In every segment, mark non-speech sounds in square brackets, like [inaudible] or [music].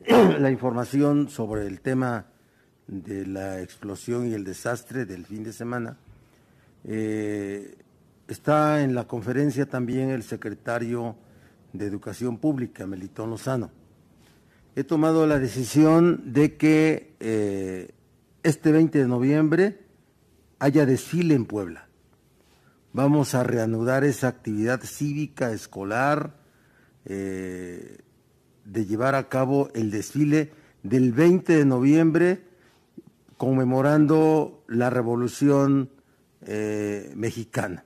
[clears throat] la información sobre el tema de la explosión y el desastre del fin de semana. Eh, está en la conferencia también el secretario de Educación Pública, Melitón Lozano. He tomado la decisión de que eh, este 20 de noviembre haya desfile en Puebla. Vamos a reanudar esa actividad cívica, escolar, eh, de llevar a cabo el desfile del 20 de noviembre conmemorando la Revolución eh, Mexicana.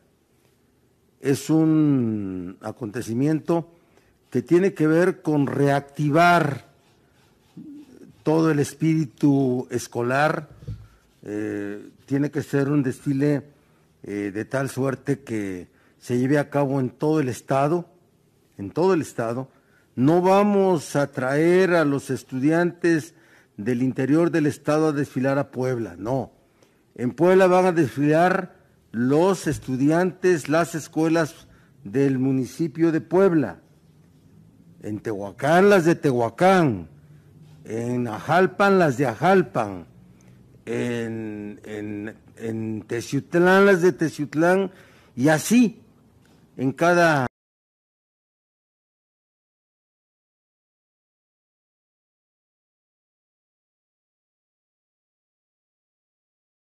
Es un acontecimiento que tiene que ver con reactivar todo el espíritu escolar. Eh, tiene que ser un desfile eh, de tal suerte que se lleve a cabo en todo el estado, en todo el estado, no vamos a traer a los estudiantes del interior del estado a desfilar a Puebla, no. En Puebla van a desfilar los estudiantes, las escuelas del municipio de Puebla, en Tehuacán las de Tehuacán, en Ajalpan las de Ajalpan, en, Teciutlán las de Teciutlán, y así en cada